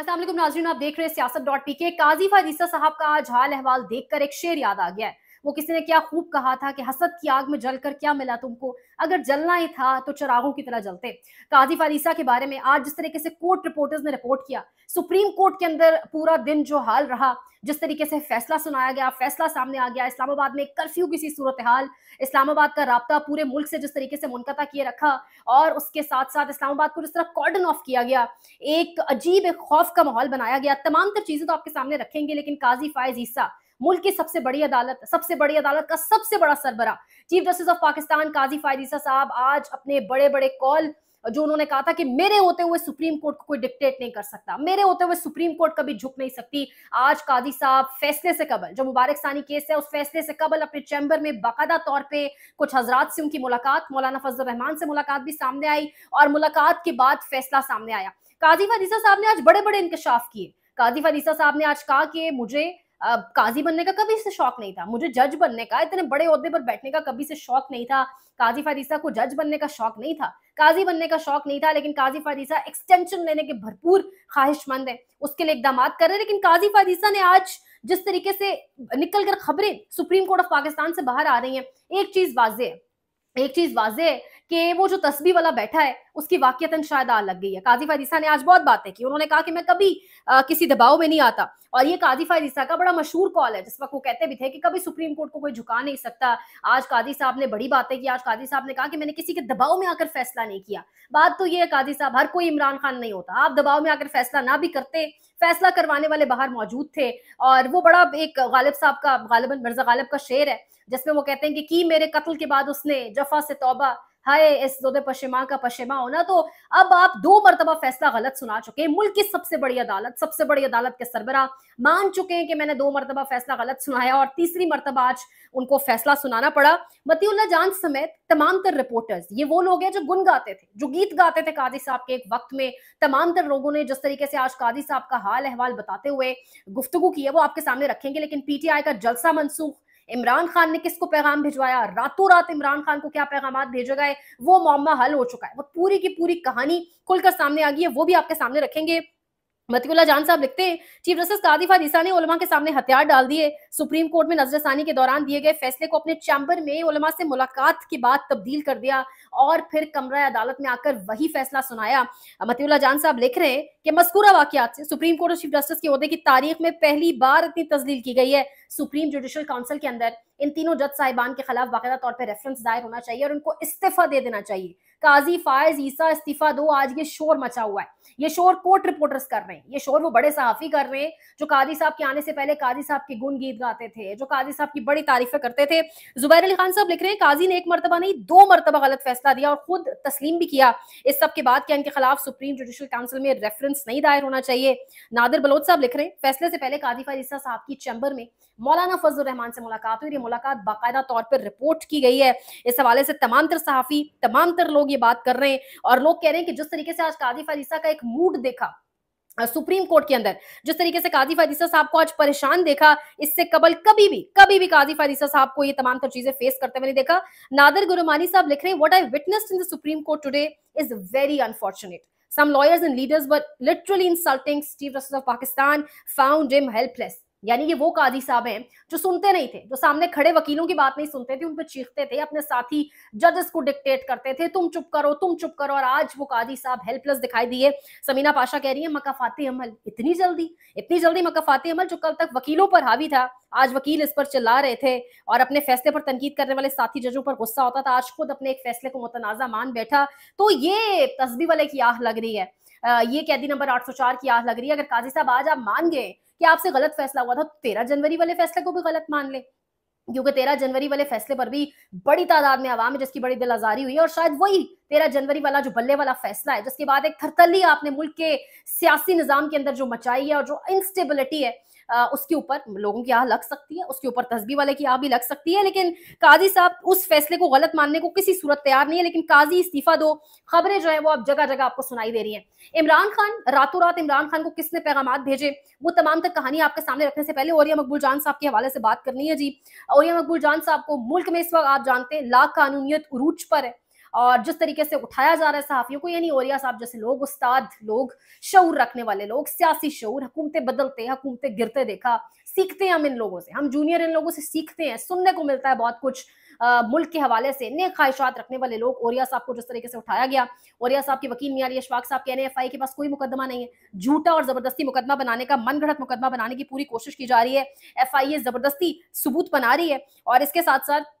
असल नाजरीन आप देख रहे हैं सियासत डॉट पी के काजी फायदीसा साहब का आज हाल अहवाल देखकर एक शेर याद आ गया है वो किसी ने क्या खूब कहा था कि हसद की आग में जलकर क्या मिला तुमको अगर जलना ही था तो चरागों की तरह जलते काजी तो अलीसा के बारे में आज जिस तरीके से कोर्ट रिपोर्टर्स ने रिपोर्ट किया सुप्रीम कोर्ट के अंदर पूरा दिन जो हाल रहा जिस तरीके से फैसला सुनाया गया फैसला सामने आ गया इस्लामाबाद में कर्फ्यू की सी सूरत हाल इस्लामाबाद का रबता पूरे मुल्क से जिस तरीके से मुनकता किए रखा और उसके साथ साथ इस्लामाबाद को जिस तरह कॉर्डन ऑफ किया गया एक अजीब एक खौफ का माहौल बनाया गया तमाम तर चीज़ें तो आपके सामने रखेंगे लेकिन काजी फायज ईसा मुल्क की सबसे बड़ी अदालत सबसे बड़ी अदालत का सबसे बड़ा सरबरा चीफ जस्टिस ऑफ पाकिस्तान काजी फायदीसा साहब आज अपने बड़े बड़े कॉल जो उन्होंने कहा था कि मेरे होते हुए सुप्रीम कोर्ट को कोई डिक्टेट नहीं कर सकता मेरे होते हुए सुप्रीम कोर्ट कभी झुक नहीं सकती आज कादी साहब फैसले से कबल जो मुबारक सानी केस है उस फैसले से कबल अपने चैम्बर में बाकायदा तौर पे कुछ हजरात से उनकी मुलाकात मौलाना फजल रहमान से मुलाकात भी सामने आई और मुलाकात के बाद फैसला सामने आया काजी फरीसा साहब ने आज बड़े बड़े इंकशाफ किए कादी फरीसा साहब ने आज कहा कि मुझे काजी बनने का कभी से शौक नहीं था मुझे जज बनने का इतने बड़े अहदे पर बैठने का कभी से शौक नहीं था काजी फारिसा को जज बनने का शौक नहीं था काजी बनने का शौक नहीं था लेकिन काजी फादीसा एक्सटेंशन लेने के भरपूर ख्वाहिशमंद है उसके लिए इकदाम कर रहे हैं लेकिन काजी फादीसा ने आज जिस तरीके से निकल कर खबरें सुप्रीम कोर्ट ऑफ पाकिस्तान से बाहर आ रही हैं एक चीज वाजे है एक चीज वाजे है कि वो जो तस्बी वाला बैठा है उसकी वाकियतन शायद आ लग गई है काजी फायदीसा ने आज बहुत बातें की उन्होंने कहा कि मैं कभी आ, किसी दबाव में नहीं आता और ये काजी फायदीसा का बड़ा मशहूर कॉल है जिस वक्त वो कहते भी थे कि कभी सुप्रीम कोर्ट को कोई झुका नहीं सकता आज काजी साहब ने बड़ी बातें की आज काजी साहब ने कहा कि मैंने किसी के दबाव में आकर फैसला नहीं किया बात तो ये है काजी साहब हर कोई इमरान खान नहीं होता आप दबाव में आकर फैसला ना भी करते फैसला करवाने वाले बाहर मौजूद थे और वो बड़ा एक गालिब साहब का गालिबन मिर्जा गालिब का शेर है जिसमें वो कहते हैं कि की मेरे कत्ल के बाद उसने जफा से तोबा हाय इस दो पशेमा का पशेमा होना तो अब आप दो मरतबा फैसला गलत सुना चुके हैं मुल्क की सबसे बड़ी अदालत सबसे बड़ी अदालत के सरबरा मान चुके हैं कि मैंने दो मरतबा फैसला गलत सुनाया और तीसरी मरतबा आज उनको फैसला सुनाना पड़ा मतीउल्ला जान समेत तमाम तर रिपोर्टर्स ये वो लोग हैं जो गुन गाते थे जो गीत गाते थे कादी साहब के एक वक्त में तमाम तर लोगों ने जिस तरीके से आज कादी साहब का हाल अहवाल बताते हुए गुफ्तगु की है वो आपके सामने रखेंगे लेकिन पीटीआई का जलसा मनसूख इमरान खान ने किसको पैगाम भिजवाया रातों रात इमरान खान को क्या पैगाम भेजा गए वो मामला हल हो चुका है वो पूरी की पूरी कहानी खुलकर सामने आ गई है वो भी आपके सामने रखेंगे मतिकुल्ला जान साहब लिखते हैं चीफ जस्टिस कादिफ अदीसा ने उलमा के सामने हथियार डाल दिए सुप्रीम कोर्ट में नजरसानी के दौरान दिए गए फैसले को अपने चैम्बर में उलमा से मुलाकात के बाद तब्दील कर दिया और फिर कमरा अदालत में आकर वही फैसला सुनाया मतिकुल्ला जान साहब लिख रहे हैं कि मस्कूरा वाकत से सुप्रीम कोर्ट और चीफ जस्टिस के अहदे की तारीख में पहली बार इतनी तस्दील की गई है सुप्रीम जुडिशल काउंसिल के अंदर इन तीनों जज साहिबान के खिलाफ बाकायदा तौर पर रेफरेंस दायर होना चाहिए और उनको इस्तीफा दे देना चाहिए काजी फायज ईसा इस्तीफा दो आज ये शोर मचा हुआ है ये शोर कोर्ट रिपोर्टर्स कर रहे हैं ये शोर वो बड़े सहाफी कर रहे हैं जो काजी साहब के आने से पहले काजी साहब के गुण गीत गाते थे जो काजी साहब की बड़ी तारीफें करते थे जुबैर अली खान साहब लिख रहे हैं काजी ने एक मरतबा नहीं दो मरतबा गलत फैसला दिया और खुद तस्लीम भी किया इस सब के बाद क्या इनके खिलाफ सुप्रीम जुडिशल काउंसिल में रेफरेंस नहीं दायर होना चाहिए नादिर बलोच साहब लिख रहे हैं फैसले से पहले काजी ईसा साहब की चैम्बर में मौलाना फजल रहमान से मुलाकात हुई मुलाकात बाकायदा तौर पर रिपोर्ट की गई है इस हवाले से तमाम तर सहाफी तमाम तर लोग ये बात कर रहे हैं और लोग कह रहे हैं कि जिस तरीके से आज काजी फरीसा का एक मूड देखा सुप्रीम कोर्ट के अंदर जिस तरीके से काजी फरीसा साहब को आज परेशान देखा इससे कबल कभी भी कभी भी काजी फरीसा साहब को ये तमाम तो चीजें फेस करते मैंने देखा नादर गुरुमानी साहब लिख रहे हैं what I witnessed in the Supreme Court today is very unfortunate some lawyers and leaders were literally insulting Steve Russell of Pakistan found him helpless. यानी ये वो काजी साहब हैं जो सुनते नहीं थे जो सामने खड़े वकीलों की बात नहीं सुनते थे उन पर चीखते थे अपने साथी जजेस को डिक्टेट करते थे तुम चुप करो तुम चुप करो और आज वो काजी साहब हेल्पलेस दिखाई दिए समीना पाशा कह रही है मकाफाती अमल इतनी जल्दी इतनी जल्दी मकाफाती अमल जो कल तक वकीलों पर हावी था आज वकील इस पर चिल्ला रहे थे और अपने फैसले पर तनकीद करने वाले साथी जजों पर गुस्सा होता था आज खुद अपने एक फैसले को मुतनाजा मान बैठा तो ये तस्बी वाले की आह लग रही है ये कैदी नंबर 804 की आह लग रही है अगर काजी साहब आज आप मान गए कि आपसे गलत फैसला हुआ था तो तेरह जनवरी वाले फैसले को भी गलत मान ले क्योंकि तेरह जनवरी वाले फैसले पर भी बड़ी तादाद में आवाम है जिसकी बड़ी दिल आजारी हुई है और शायद वही तेरह जनवरी वाला जो बल्ले वाला फैसला है जिसके बाद एक थरतली आपने मुल्क के सियासी निज़ाम के अंदर जो मचाई है और जो इंस्टेबिलिटी है आ, उसके ऊपर लोगों की आह लग सकती है उसके ऊपर तस्बी वाले की आह भी लग सकती है लेकिन काजी साहब उस फैसले को गलत मानने को किसी सूरत तैयार नहीं है लेकिन काजी इस्तीफा दो खबरें जो है वो अब जगह जगह आपको सुनाई दे रही हैं इमरान खान रातों रात इमरान खान को किसने पैगाम भेजे वो तमाम तक कहानी आपके सामने रखने से पहले ओरिया मकबूल जान साहब के हवाले से बात करनी है जी ओरिया मकबूल जान साहब को मुल्क में इस वक्त आप जानते हैं लाख कानूनीत उरूज पर है और जिस तरीके से उठाया जा रहा है सहाफ़ियों को यानी नहीं ओरिया साहब जैसे लोग उस्ताद लोग शौर रखने वाले लोग सियासी शौर हुकूमतें बदलते हुकूमतें गिरते देखा सीखते हैं हम इन लोगों से हम जूनियर इन लोगों से सीखते हैं सुनने को मिलता है बहुत कुछ आ, मुल्क के हवाले से नए ख्वाहिशात रखने वाले लोग ओरिया साहब को जिस तरीके से उठाया गया ओरिया साहब के वकील मियाँ अशफाक साहब कहने रहे एफ के पास कोई मुकदमा नहीं है झूठा और जबरदस्ती मुकदमा बनाने का मन मनगढ़ंत मुकदमा बनाने की पूरी कोशिश की जा रही है एफ जबरदस्ती सबूत बना रही है और इसके साथ साथ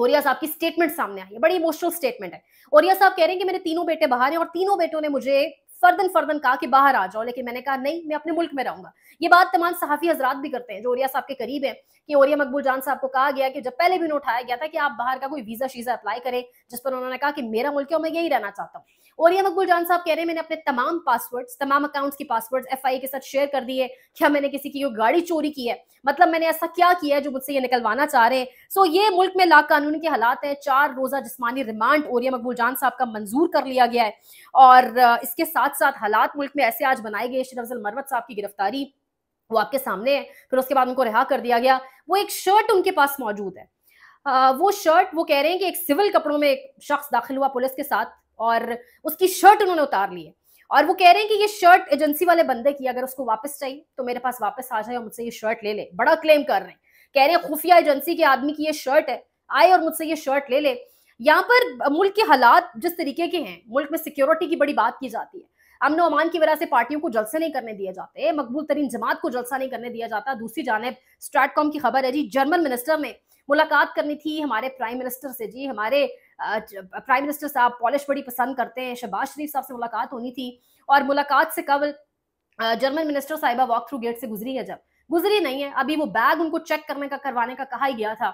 ओरिया साहब की स्टेटमेंट सामने आई है बड़ी इमोशनल स्टेटमेंट है औरिया साहब कह रहे हैं कि मेरे तीनों बेटे बाहर हैं और तीनों बेटों ने मुझे फर्दन फर्दन कहा कि बाहर आ जाओ लेकिन मैंने कहा नहीं मैं अपने मुल्क में रहूंगा ये बात तमाम सहाफ़ी हजरात भी करते हैं जो ओरिया साहब के करीब है कि ओरिया मकबूल जान साहब को कहा गया कि जब पहले भी उन्हें उठाया गया था कि आप बाहर का कोई वीज़ा शीज़ा अप्लाई करें जिस पर उन्होंने कहा कि मेरा मुल्क है और मैं यही रहना चाहता हूँ ओरिया मकबूल जान साहब कह रहे हैं मैंने अपने तमाम पासवर्ड्स तमाम अकाउंट्स के पासवर्ड्स एफ के साथ शेयर कर दिए क्या मैंने किसी की गाड़ी चोरी की है मतलब मैंने ऐसा क्या किया है जो मुझसे ये निकलवाना चाह रहे हैं सो ये मुल्क में ला कानून के हालात हैं चार रोज़ा जिसमानी रिमांड ओरिया मकबूल जान साहब का मंजूर कर लिया गया है और इसके साथ साथ साथ हालात मुल्क में ऐसे आज बनाए गए शेख अफजल मरवत साहब की गिरफ्तारी वो आपके सामने है फिर उसके बाद उनको रिहा कर दिया गया वो एक शर्ट उनके पास मौजूद है आ, वो शर्ट वो कह रहे हैं कि एक सिविल कपड़ों में एक शख्स दाखिल हुआ पुलिस के साथ और उसकी शर्ट उन्होंने उतार ली है और वो कह रहे हैं कि ये शर्ट एजेंसी वाले बंदे की अगर उसको वापस चाहिए तो मेरे पास वापस आ जाए और मुझसे ये शर्ट ले ले बड़ा क्लेम कर रहे हैं कह रहे हैं खुफिया एजेंसी के आदमी की ये शर्ट है आए और मुझसे ये शर्ट ले ले यहाँ पर मुल्क के हालात जिस तरीके के हैं मुल्क में सिक्योरिटी की बड़ी बात की जाती है अमन अमान की वजह से पार्टियों को जलसे नहीं करने दिए जाते मकबूल तरीन जमात को जलसा नहीं करने दिया जाता दूसरी जानब स्ट्रैटकॉम की खबर है जी जर्मन मिनिस्टर ने मुलाकात करनी थी हमारे प्राइम मिनिस्टर से जी हमारे प्राइम मिनिस्टर साहब पॉलिश बड़ी पसंद करते हैं शहबाज शरीफ साहब से मुलाकात होनी थी और मुलाकात से कबल जर्मन मिनिस्टर साहिबा वॉक थ्रू गेट से गुजरी है जब गुजरी नहीं है अभी वो बैग उनको चेक करने का करवाने का कहा ही गया था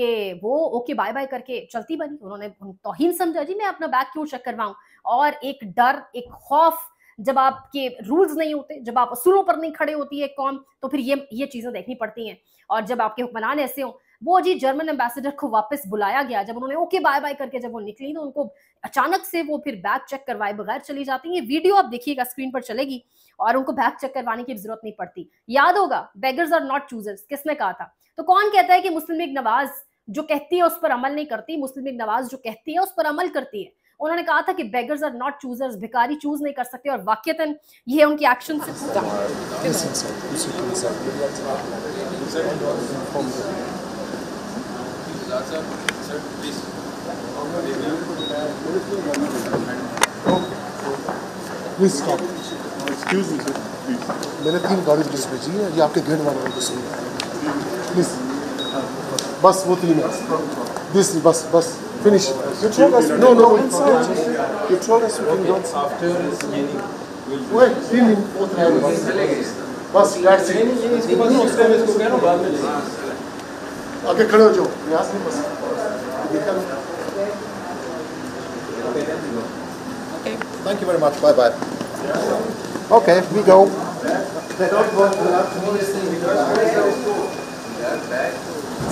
कि वो ओके बाय बाय करके चलती बनी उन्होंने तोहिन समझा जी मैं अपना बैग क्यों चेक करवाऊं और एक डर एक खौफ जब आपके रूल्स नहीं होते जब आप असूलों पर नहीं खड़े होती है कौम तो फिर ये ये चीज़ें देखनी पड़ती हैं और जब आपके हुक्मरान ऐसे हों वो जी जर्मन एम्बेसडर को वापस बुलाया गया जब उन्होंने ओके बाय बाय करके जब वो निकली तो उनको अचानक से वो फिर बैग चेक करवाए बगैर चली जाती है वीडियो आप देखिएगा स्क्रीन पर चलेगी और उनको बैग चेक करवाने की जरूरत नहीं पड़ती याद होगा बेगर्स आर नॉट चूजर्स किसने कहा था तो कौन कहता है कि मुस्लिम लीग नवाज जो कहती है उस पर अमल नहीं करती मुस्लिम लीग नवाज जो कहती है उस पर अमल करती है उन्होंने कहा था कि बेगर्स आर नॉट चूजर्स भिकारी चूज नहीं कर सकते और वाक्यतन ये उनके एक्शन से please stop excuse me sir मैंने तीन गाड़ी भेजी है ये आपके घर वालों को सुनिए please Bus, مو تيني This bus, bus. finish. You told us no no inside. You told us you can go after wait تيني مو تيني that's it. आगे खड़े Joe. जाओ यहाँ Okay. Thank you very much. Bye bye. Okay, we go.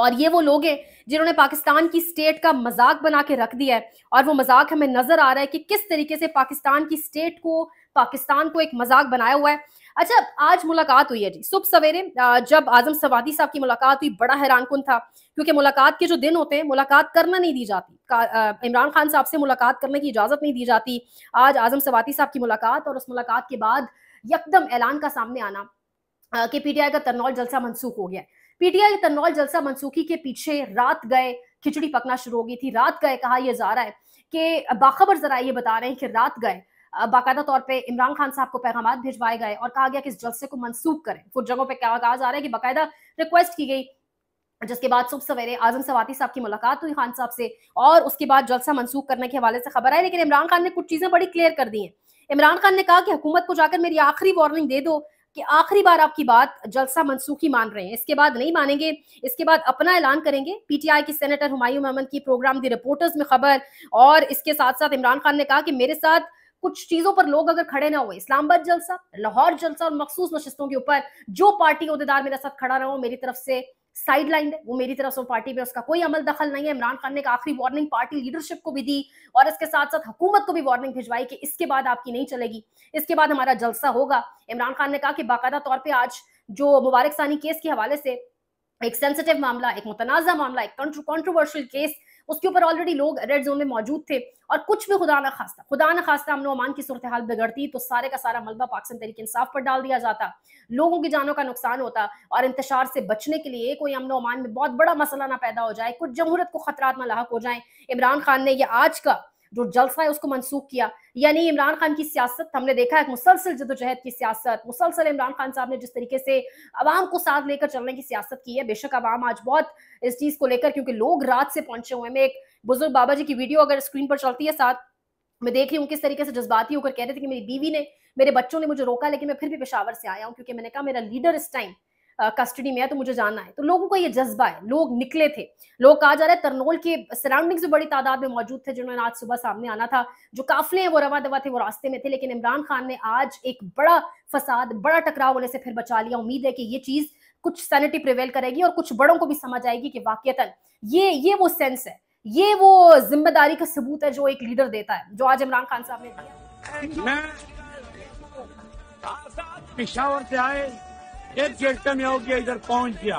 और ये वो लोग हैं जिन्होंने पाकिस्तान की स्टेट का मजाक बना के रख दिया है और वो मजाक हमें नजर आ रहा है कि किस तरीके से पाकिस्तान की स्टेट को पाकिस्तान को एक मजाक बनाया हुआ है अच्छा आज मुलाकात हुई है जी सुबह सवेरे जब आजम सवादी साहब की मुलाकात हुई बड़ा हैरान कन था क्योंकि मुलाकात के जो दिन होते हैं मुलाकात करना नहीं दी जाती इमरान खान साहब से मुलाकात करने की इजाजत नहीं दी जाती आज आजम सवादी साहब की मुलाकात और उस मुलाकात के बाद यकदम ऐलान का सामने आना कि पीटीआई का तरनौल जलसा मनसूख हो गया पीटीआई तन्नौल जलसा मनसूखी के पीछे रात गए खिचड़ी पकना शुरू हो गई थी रात गए कहा यह जा रहा है कि बाखबर जरा ये बता रहे हैं कि रात गए बाकायदा तौर पे इमरान खान साहब को पैगाम भिजवाए गए और कहा गया कि इस जलसे को मनसूख करें कुछ जगहों पे क्या कहा जा रहा है कि बाकायदा रिक्वेस्ट की गई जिसके बाद सुबह सवेरे आजम सवाती साहब की मुलाकात हुई खान साहब से और उसके बाद जलसा मनसूख करने के हवाले से खबर आई लेकिन इमरान खान ने कुछ चीजें बड़ी क्लियर कर दी हैं इमरान खान ने कहा कि हुकूमत को जाकर मेरी आखिरी वार्निंग दे दो कि आखिरी बार आपकी बात जलसा मनसूखी मान रहे हैं इसके बाद नहीं मानेंगे इसके बाद अपना ऐलान करेंगे पीटीआई की सेनेटर हुमायूं अहमद की प्रोग्राम दी रिपोर्टर्स में खबर और इसके साथ साथ इमरान खान ने कहा कि मेरे साथ कुछ चीजों पर लोग अगर खड़े ना हुए इस्लामाबाद जलसा लाहौर जलसा और मखसूस नशस्तों के ऊपर जो पार्टी अहदेदार मेरे साथ खड़ा रहा मेरी तरफ से साइड लाइन है वो मेरी तरफ से पार्टी में उसका कोई अमल दखल नहीं है इमरान खान ने आखिरी वार्निंग पार्टी लीडरशिप को भी दी और इसके साथ साथ हुकूमत को भी वार्निंग भिजवाई कि इसके बाद आपकी नहीं चलेगी इसके बाद हमारा जलसा होगा इमरान खान ने कहा कि बाकायदा तौर पर आज जो मुबारक सानी केस के हवाले से एक सेंसिटिव मामला एक मुतनाज़ा मामला एक कॉन्ट्रोवर्शियल केस उसके ऊपर ऑलरेडी लोग रेड जोन में मौजूद थे और कुछ भी खुदा ना खास्ता खुदा ना खास्ता अमन अमान की सूरत हाल बिगड़ती तो सारे का सारा मलबा पाकिस्तान तरीके इंसाफ पर डाल दिया जाता लोगों की जानों का नुकसान होता और इंतशार से बचने के लिए कोई अमन अमान में बहुत बड़ा मसला ना पैदा हो जाए कुछ जमहूरत को खतरा ना लाक हो जाए इमरान खान ने यह आज का जो जलसा है उसको मनसूख किया यानी इमरान खान की सियासत हमने देखा है मुसलसल जदोजहद की सियासत मुसलसल इमरान खान साहब ने जिस तरीके से आवाम को साथ लेकर चलने की सियासत की है बेशक आवाम आज बहुत इस चीज़ को लेकर क्योंकि लोग रात से पहुंचे हुए मैं एक बुजुर्ग बाबा जी की वीडियो अगर स्क्रीन पर चलती है साथ मैं देख रही हूँ किस तरीके से जज्बाती होकर कह रहे थे कि मेरी बीवी ने मेरे बच्चों ने मुझे रोका लेकिन मैं फिर भी पेशावर से आया हूँ क्योंकि मैंने कहा मेरा लीडर इस टाइम कस्टडी में है तो मुझे जाना है तो लोगों का ये जज्बा है लोग निकले थे लोग कहा जा रहा है तरनोल के सराउंडिंग में बड़ी तादाद में मौजूद थे जिन्होंने आज सुबह सामने आना था जो काफले हैं वो रवा दवा थे वो रास्ते में थे लेकिन इमरान खान ने आज एक बड़ा फसाद बड़ा टकराव होने से फिर बचा लिया उम्मीद है कि ये चीज कुछ सैनिटी प्रिवेल करेगी और कुछ बड़ों को भी समझ आएगी कि वाकता ये ये वो सेंस है ये वो जिम्मेदारी का सबूत है जो एक लीडर देता है जो आज इमरान खान साहब ने दिया मैं आजाद पिशावर से आए एक झटके में हो गया इधर पहुंच गया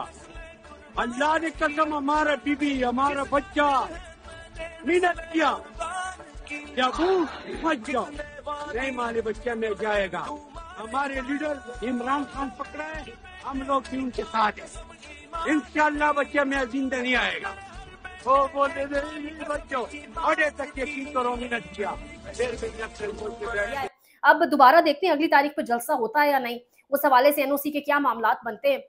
अल्लाह ने कसम हमारा बीबी हमारा बच्चा मेहनत किया मत जाओ नहीं मारे बच्चे में जाएगा हमारे लीडर इमरान खान पकड़े हैं हम लोग भी उनके साथ हैं इंशाल्लाह बच्चे में जिंदा नहीं आएगा वो थे बच्चों अड़े तक यकीन करो मिनट किया अब दोबारा देखते हैं अगली तारीख पर जलसा होता है या नहीं उस हवाले से एनओसी के क्या मामला बनते हैं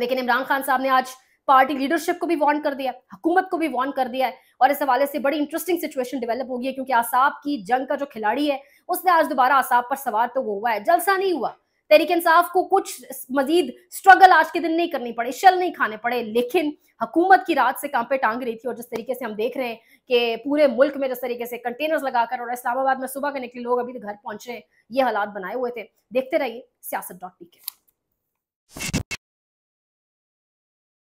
लेकिन इमरान खान साहब ने आज पार्टी लीडरशिप को भी वार्न कर दिया हुकूमत को भी वार्न कर दिया है और इस हवाले से बड़ी इंटरेस्टिंग सिचुएशन डेवलप होगी क्योंकि आसाब की जंग का जो खिलाड़ी है उसने आज दोबारा आसाब पर सवार तो वो हुआ है जलसा नहीं हुआ तहरीक इंसाफ को कुछ मजीद स्ट्रगल आज के दिन नहीं करनी पड़े शल नहीं खाने पड़े लेकिन हुकूमत की रात से कांपे टांग रही थी और जिस तरीके से हम देख रहे हैं कि पूरे मुल्क में जिस तरीके से कंटेनर्स लगाकर और इस्लामाबाद में सुबह के निकले लोग अभी तो घर पहुंच रहे हैं ये हालात बनाए हुए थे देखते रहिए सियासत डॉट पी के